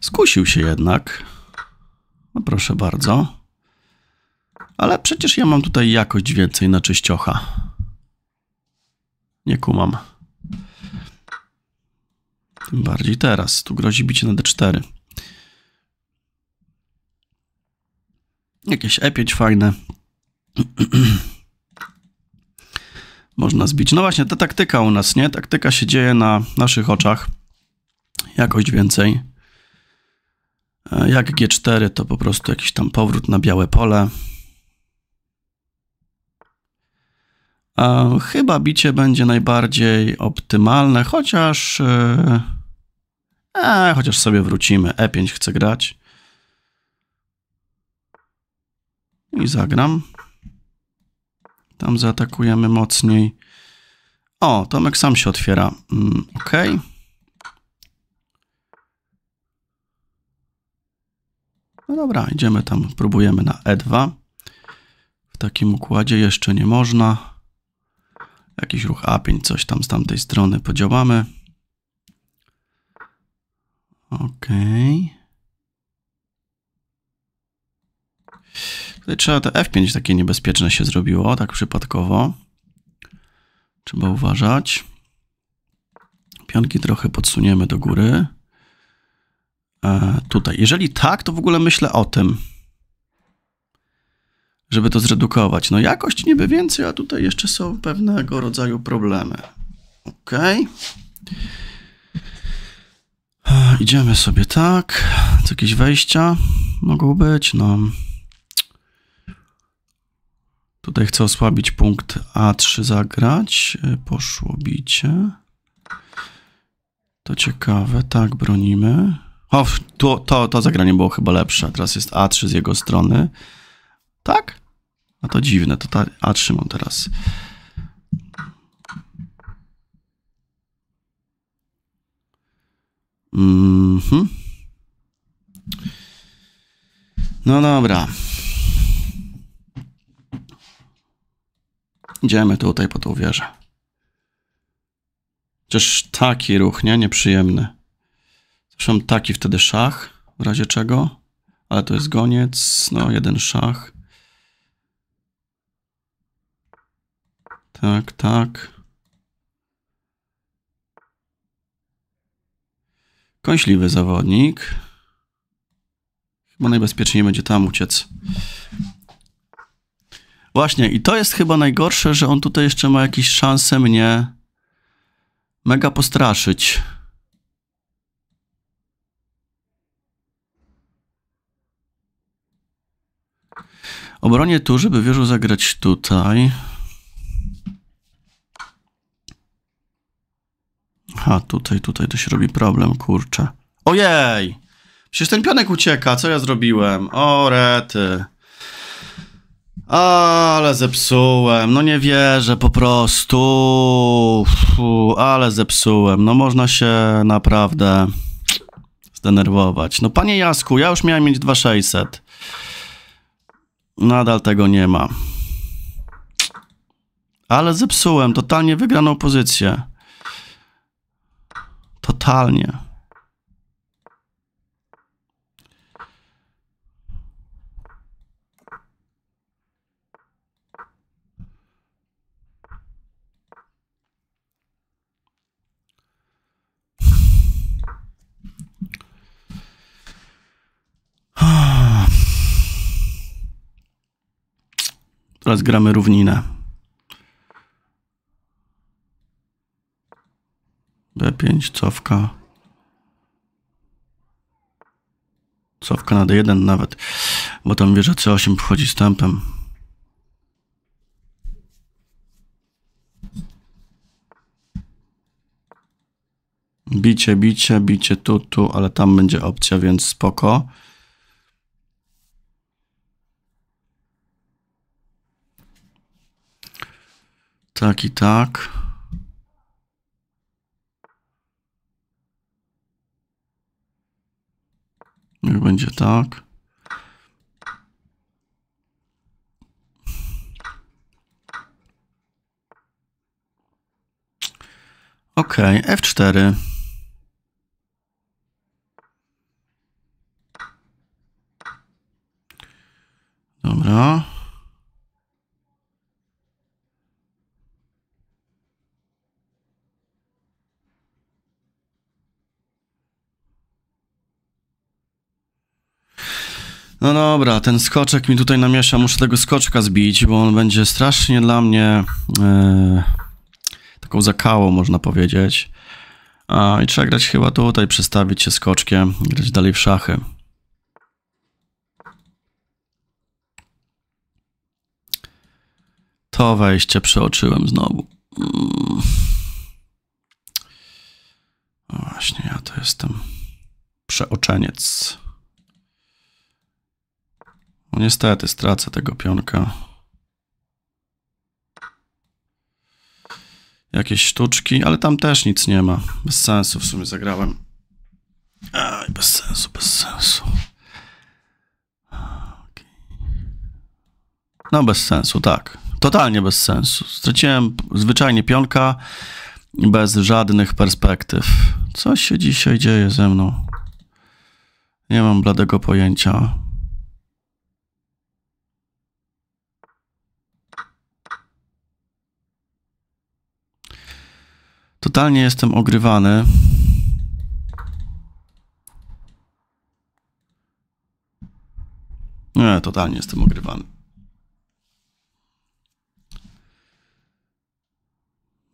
Skusił się jednak. No proszę bardzo. Ale przecież ja mam tutaj jakość więcej na czyściocha. Nie kumam. Tym bardziej teraz. Tu grozi bicie na D4. Jakieś E5 fajne. Można zbić. No właśnie, ta taktyka u nas, nie? Taktyka się dzieje na naszych oczach. Jakoś więcej. E, jak G4 to po prostu jakiś tam powrót na białe pole. E, chyba bicie będzie najbardziej optymalne, chociaż. E, e chociaż sobie wrócimy. E5 chcę grać. I zagram. Tam zaatakujemy mocniej. O, Tomek sam się otwiera. Mm, ok. No dobra, idziemy tam, próbujemy na E2. W takim układzie jeszcze nie można. Jakiś ruch A5, coś tam z tamtej strony podziałamy. Ok. Tutaj trzeba to F5 takie niebezpieczne się zrobiło, tak przypadkowo. Trzeba uważać. Pionki trochę podsuniemy do góry. E, tutaj. Jeżeli tak, to w ogóle myślę o tym żeby to zredukować. No jakość niby więcej, a tutaj jeszcze są pewnego rodzaju problemy. Ok. E, idziemy sobie tak. Co jakieś wejścia mogą być, no. Tutaj chcę osłabić punkt A3 zagrać. E, poszło bicie. To ciekawe, tak bronimy. O, to, to, to zagranie było chyba lepsze. Teraz jest A3 z jego strony. Tak? A no to dziwne, to ta A trzymam teraz. Mhm. no dobra. Idziemy tutaj po tą wieżę. Chociaż taki ruch, nie? Nieprzyjemny. Zresztą taki wtedy szach, w razie czego. Ale to jest goniec, no jeden szach. Tak, tak. Kąśliwy zawodnik. Chyba najbezpieczniej będzie tam uciec. Właśnie, i to jest chyba najgorsze, że on tutaj jeszcze ma jakieś szanse mnie mega postraszyć. Obronie tu, żeby wieżu zagrać tutaj. A, tutaj, tutaj to się robi problem, kurczę. Ojej! Przecież ten pionek ucieka, co ja zrobiłem? O, rety. Ale zepsułem, no nie wierzę po prostu. ale zepsułem, no można się naprawdę zdenerwować. No panie Jasku, ja już miałem mieć 2600. Nadal tego nie ma. Ale zepsułem totalnie wygraną pozycję. Totalnie. Teraz gramy równinę. D5, cofka. Cofka na D1 nawet, bo tam wieża C8 wchodzi z tempem. Bicie, bicie, bicie tu, tu, ale tam będzie opcja, więc spoko. Tak i tak. Niech będzie tak. Okay, F4. dobra, ten skoczek mi tutaj namiesza, muszę tego skoczka zbić, bo on będzie strasznie dla mnie e, taką zakałą, można powiedzieć. A, I trzeba grać chyba tutaj, przestawić się skoczkiem, grać dalej w szachy. To wejście przeoczyłem znowu. Mm. Właśnie, ja to jestem przeoczeniec. No niestety stracę tego pionka. Jakieś sztuczki, ale tam też nic nie ma. Bez sensu w sumie zagrałem. Aj, bez sensu, bez sensu. No bez sensu, tak. Totalnie bez sensu. Straciłem zwyczajnie pionka bez żadnych perspektyw. Co się dzisiaj dzieje ze mną? Nie mam bladego pojęcia. Totalnie jestem ogrywany. Nie, totalnie jestem ogrywany.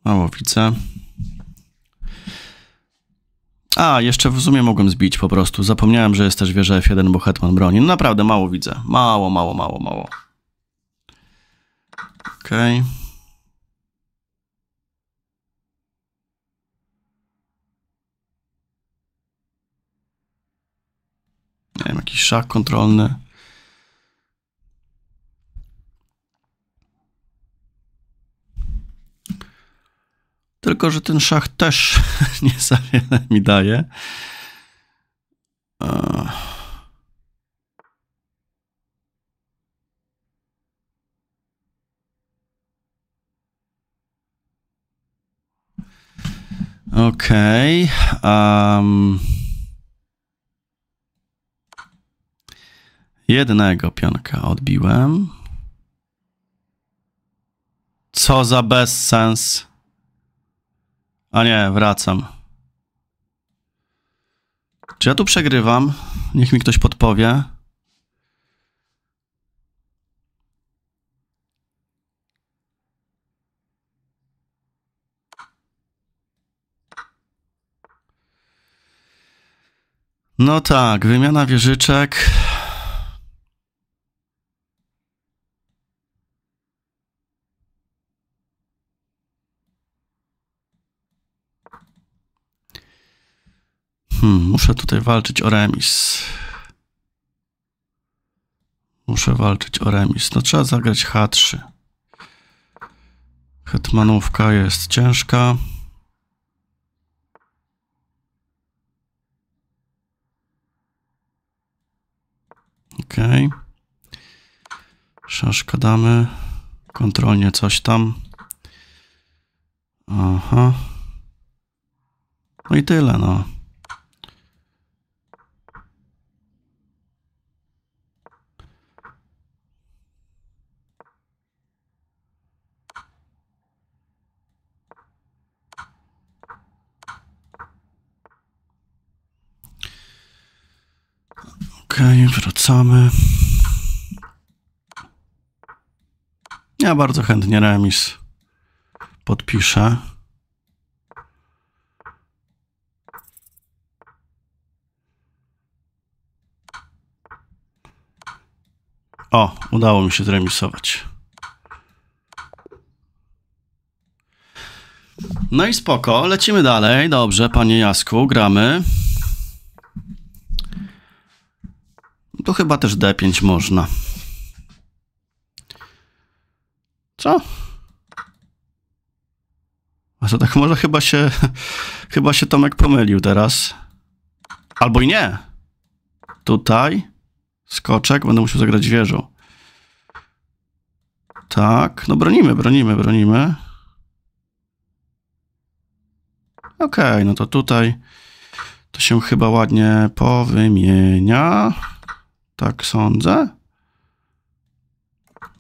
Mało widzę. A, jeszcze w sumie mogłem zbić po prostu. Zapomniałem, że jest też wieża F1, bo Hetman broni. No naprawdę mało widzę. Mało, mało, mało, mało. Okej. Okay. nie wiem, jakiś szach kontrolny. Tylko, że ten szach też nie za wiele mi daje. E. Okej. Okay. Um. Jednego pionka odbiłem. Co za bezsens. A nie, wracam. Czy ja tu przegrywam? Niech mi ktoś podpowie. No tak, wymiana wieżyczek. Hmm, muszę tutaj walczyć o remis. Muszę walczyć o remis. No trzeba zagrać H3. Hetmanówka jest ciężka. Okej. Szaszka damy. Kontrolnie coś tam. Aha. No i tyle, no. Okej, okay, wracamy. Ja bardzo chętnie remis podpiszę. O, udało mi się zremisować. No i spoko, lecimy dalej. Dobrze, panie Jasku, gramy. chyba też D5 można. Co? A to tak może chyba się, chyba się Tomek pomylił teraz. Albo i nie. Tutaj skoczek, będę musiał zagrać wieżą. Tak, no bronimy, bronimy, bronimy. Okej, okay, no to tutaj to się chyba ładnie powymienia. Tak sądzę.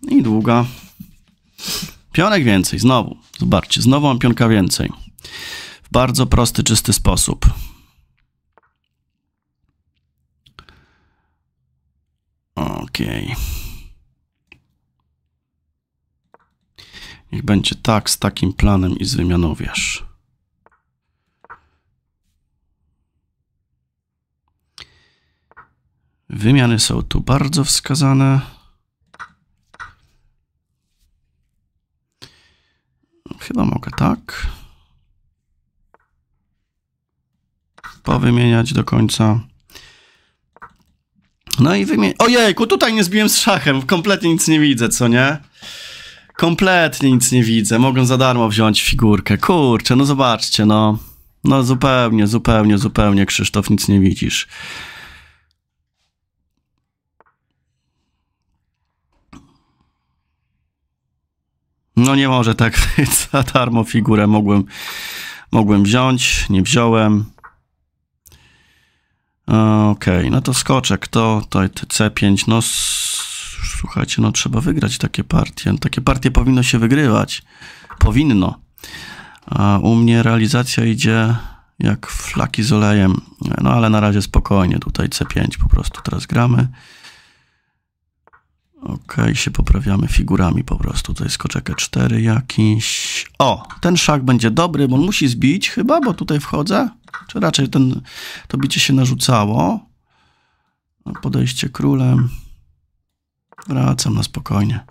No I długa. Pionek więcej, znowu. Zobaczcie, znowu mam pionka więcej. W bardzo prosty, czysty sposób. Okej. Okay. Niech będzie tak z takim planem i z wymianą wiesz. Wymiany są tu bardzo wskazane. Chyba mogę tak. Powymieniać do końca. No i wymień... Ojejku, tutaj nie zbiłem z szachem. Kompletnie nic nie widzę, co nie? Kompletnie nic nie widzę. Mogę za darmo wziąć figurkę. Kurczę, no zobaczcie, no. No zupełnie, zupełnie, zupełnie, Krzysztof, nic nie widzisz. No nie może tak być za darmo figurę mogłem, mogłem wziąć, nie wziąłem. Okej, okay, no to skoczek, to, to C5, no słuchajcie, no trzeba wygrać takie partie. Takie partie powinno się wygrywać. Powinno. A u mnie realizacja idzie jak flaki z olejem. No ale na razie spokojnie, tutaj C5 po prostu teraz gramy. Ok, się poprawiamy figurami po prostu. To jest koczek 4 jakiś. O, ten szach będzie dobry, bo on musi zbić chyba, bo tutaj wchodzę. Czy raczej ten, to bicie się narzucało. No, podejście królem. Wracam na spokojnie.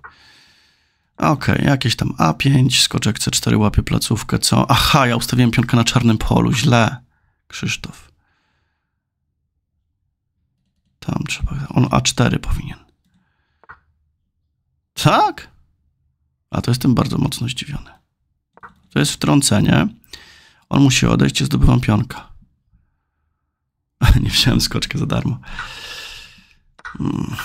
Okej, jakieś tam A5, skoczek C4, łapie placówkę, co? Aha, ja ustawiłem pionkę na czarnym polu, źle. Krzysztof. Tam trzeba, on A4 powinien. Tak? A to jestem bardzo mocno zdziwiony. To jest wtrącenie. On musi odejść, ja zdobywam pionka. Nie wziąłem skoczkę za darmo. Hmm.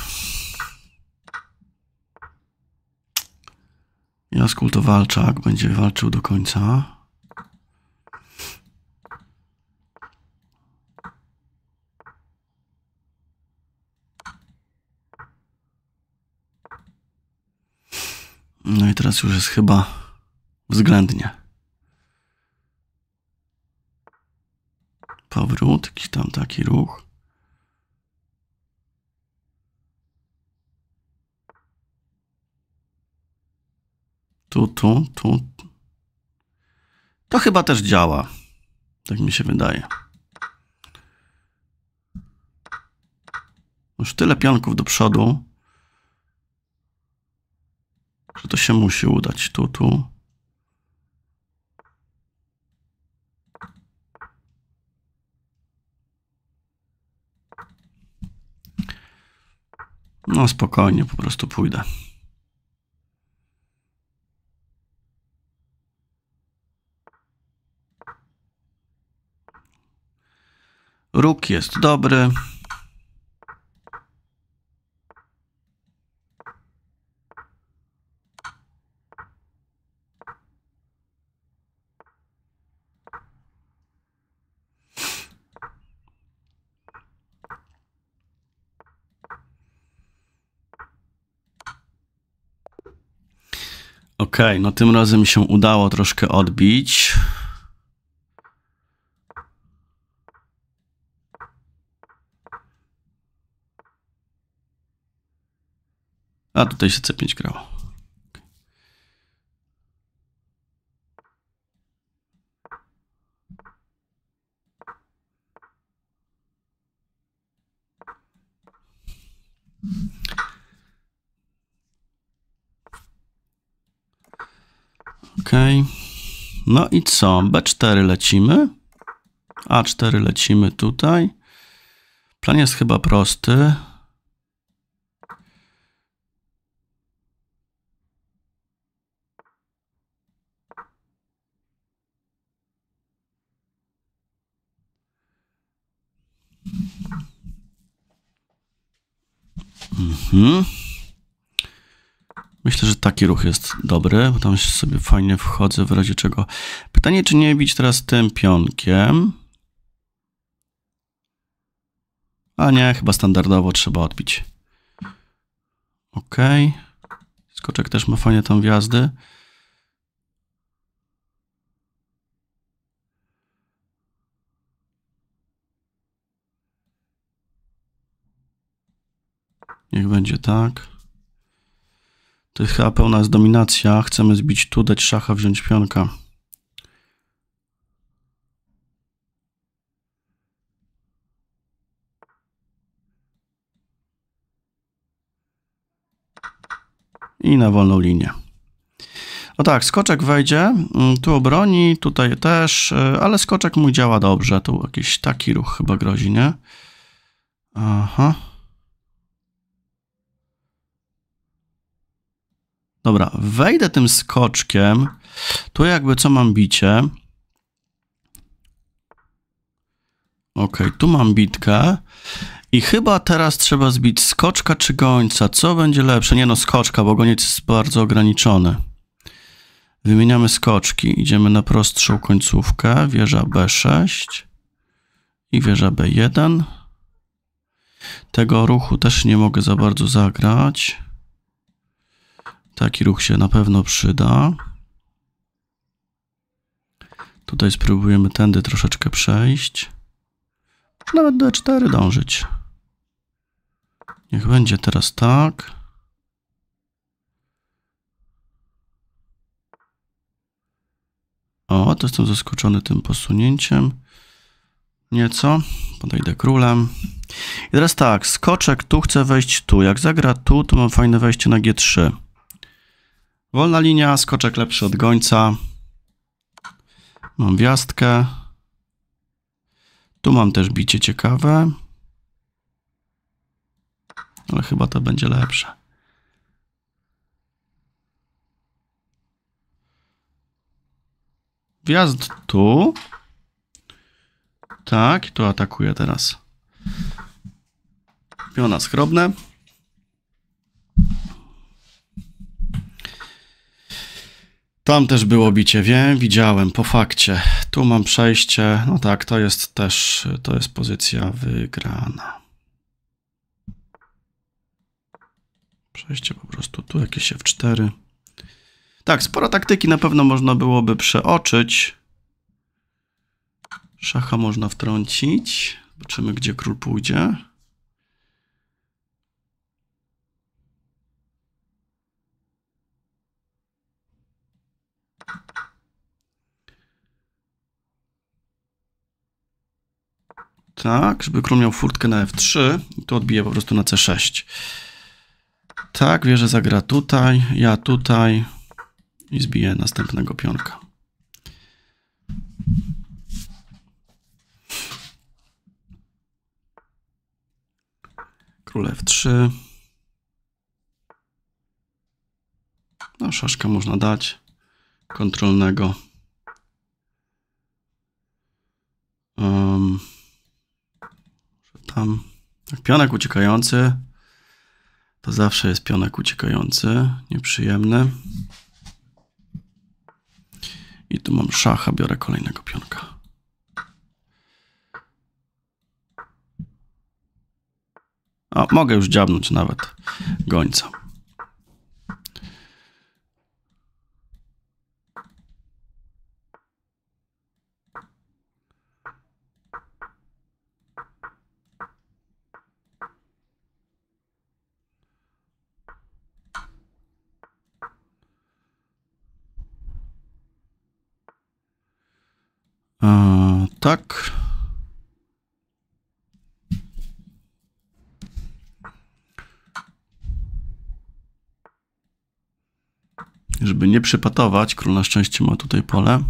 Jaskult to będzie walczył do końca. No i teraz już jest chyba względnie. Powrót, jakiś tam taki ruch. Tu, tu, tu. To chyba też działa. Tak mi się wydaje. Już tyle pionków do przodu że to się musi udać. Tu, tu. No spokojnie, po prostu pójdę. Róg jest dobry. Okej, okay, no tym razem mi się udało troszkę odbić. A tutaj się C5 grało. OK. No i co? B4 lecimy. A4 lecimy tutaj. Plan jest chyba prosty. Mhm. Myślę, że taki ruch jest dobry, bo tam sobie fajnie wchodzę w razie czego. Pytanie, czy nie bić teraz tym pionkiem? A nie, chyba standardowo trzeba odbić. Ok. Skoczek też ma fajnie tam wjazdy. Niech będzie tak. To chyba pełna jest dominacja. Chcemy zbić tu, dać szacha, wziąć pionka. I na wolną linię. No tak, skoczek wejdzie, mm, tu obroni, tutaj też, y, ale skoczek mój działa dobrze. Tu jakiś taki ruch chyba grozi, nie? Aha. Dobra, wejdę tym skoczkiem. Tu jakby co mam bicie. Ok, tu mam bitkę. I chyba teraz trzeba zbić skoczka czy gońca. Co będzie lepsze? Nie no, skoczka, bo goniec jest bardzo ograniczony. Wymieniamy skoczki. Idziemy na prostszą końcówkę. Wieża B6 i wieża B1. Tego ruchu też nie mogę za bardzo zagrać. Taki ruch się na pewno przyda. Tutaj spróbujemy tędy troszeczkę przejść. nawet do E4 dążyć. Niech będzie teraz tak. O, to jestem zaskoczony tym posunięciem. Nieco. Podejdę królem. I teraz tak, skoczek tu chcę wejść tu. Jak zagra tu, to mam fajne wejście na G3. Wolna linia, skoczek lepszy od gońca. Mam gwiazdkę. Tu mam też bicie ciekawe. Ale chyba to będzie lepsze. Wjazd tu. Tak, tu atakuje teraz. Piona skrobne. Tam też było bicie, wiem, widziałem, po fakcie. Tu mam przejście, no tak, to jest też, to jest pozycja wygrana. Przejście po prostu tu, jakieś F4. Tak, sporo taktyki na pewno można byłoby przeoczyć. Szacha można wtrącić. Zobaczymy, gdzie król pójdzie. Tak, żeby król miał furtkę na f3 i to odbije po prostu na c6. Tak, wieżę zagra tutaj, ja tutaj i zbije następnego pionka. Król f3. No, szaszkę można dać. Kontrolnego. Um tam pionek uciekający to zawsze jest pionek uciekający, nieprzyjemny. I tu mam szacha, biorę kolejnego pionka. O, mogę już dziabnąć nawet gońca. tak. Żeby nie przypatować, król na szczęście ma tutaj pole.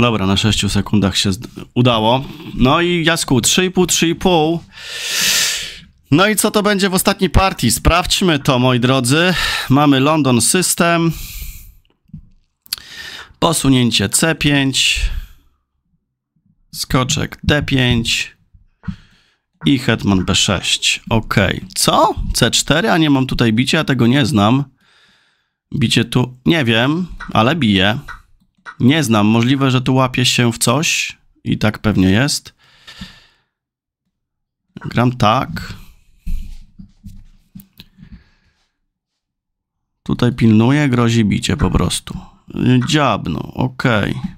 No dobra, na 6 sekundach się udało. No i Jasku, 3,5, 3,5. No i co to będzie w ostatniej partii? Sprawdźmy to, moi drodzy. Mamy London System. Posunięcie C5. Skoczek D5. I hetman B6. Ok. Co? C4? A nie mam tutaj bicia, tego nie znam. Bicie tu... Nie wiem, ale bije. Nie znam. Możliwe, że tu łapie się w coś i tak pewnie jest. Gram tak. Tutaj pilnuje, grozi bicie po prostu. Dziabno, okej. Okay.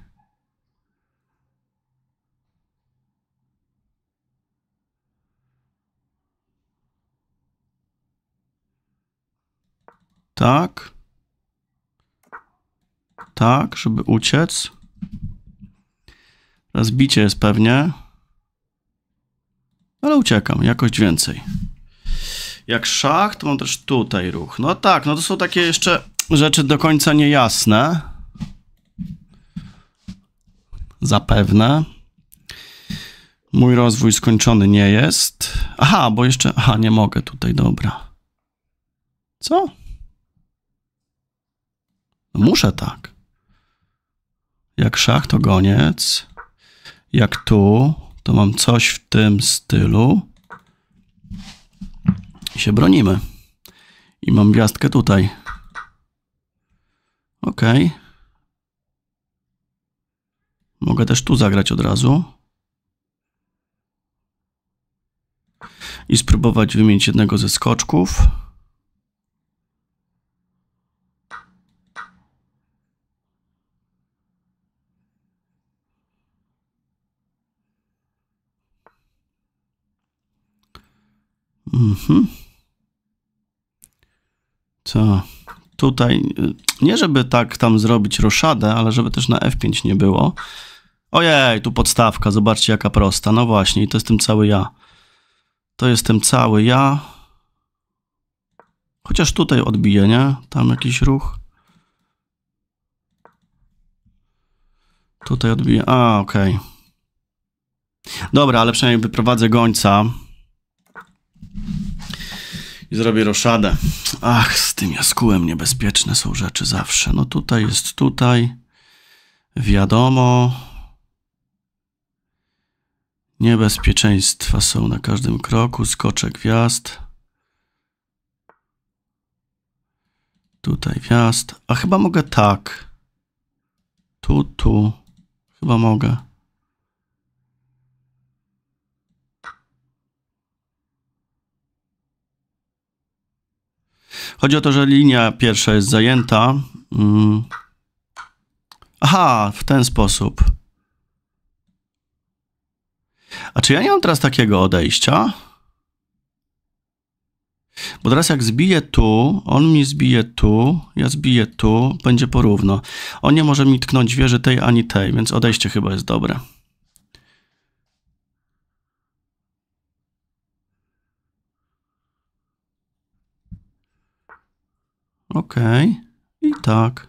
Tak tak, żeby uciec. Teraz jest pewnie. Ale uciekam, jakoś więcej. Jak szach, to mam też tutaj ruch. No tak, no to są takie jeszcze rzeczy do końca niejasne. Zapewne. Mój rozwój skończony nie jest. Aha, bo jeszcze... Aha, nie mogę tutaj, dobra. Co? Muszę tak. Jak szach to goniec. Jak tu, to mam coś w tym stylu. I się bronimy. I mam gwiazdkę tutaj. Ok. Mogę też tu zagrać od razu. I spróbować wymienić jednego ze skoczków. Mhm. Co? Tutaj, y, nie żeby tak tam zrobić roszadę, ale żeby też na F5 nie było. Ojej, tu podstawka, zobaczcie jaka prosta. No właśnie, to to jestem cały ja. To jestem cały ja. Chociaż tutaj odbije, nie? Tam jakiś ruch. Tutaj odbije. A, okej. Okay. Dobra, ale przynajmniej wyprowadzę gońca i zrobię roszadę. Ach, z tym jaskułem niebezpieczne są rzeczy zawsze. No tutaj jest tutaj. Wiadomo. Niebezpieczeństwa są na każdym kroku. Skocze gwiazd. Tutaj gwiazd. A chyba mogę tak. Tu, tu. Chyba mogę. Chodzi o to, że linia pierwsza jest zajęta. Mm. Aha, w ten sposób. A czy ja nie mam teraz takiego odejścia? Bo teraz jak zbiję tu, on mi zbije tu, ja zbiję tu, będzie porówno. On nie może mi tknąć wieży tej ani tej, więc odejście chyba jest dobre. Okej. I tak.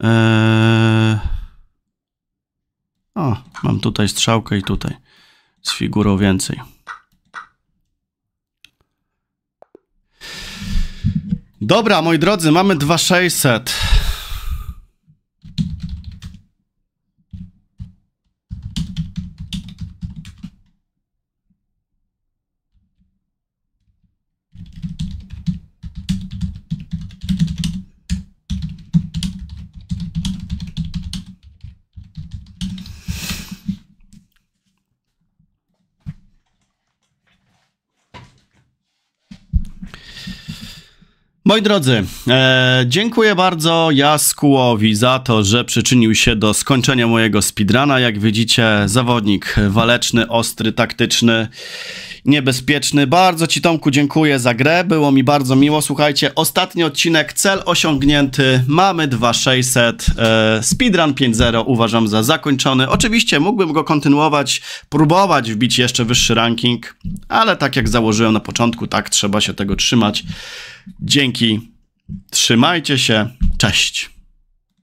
Eee... O, mam tutaj strzałkę i tutaj z figurą więcej. Dobra, moi drodzy, mamy 2600. Moi drodzy, e, dziękuję bardzo Jaskułowi za to, że przyczynił się do skończenia mojego speedruna. Jak widzicie, zawodnik waleczny, ostry, taktyczny, niebezpieczny. Bardzo Ci Tomku dziękuję za grę, było mi bardzo miło. Słuchajcie, ostatni odcinek, cel osiągnięty, mamy 2600, e, speedrun 5.0 uważam za zakończony. Oczywiście mógłbym go kontynuować, próbować wbić jeszcze wyższy ranking, ale tak jak założyłem na początku, tak trzeba się tego trzymać. Dzięki, trzymajcie się, cześć.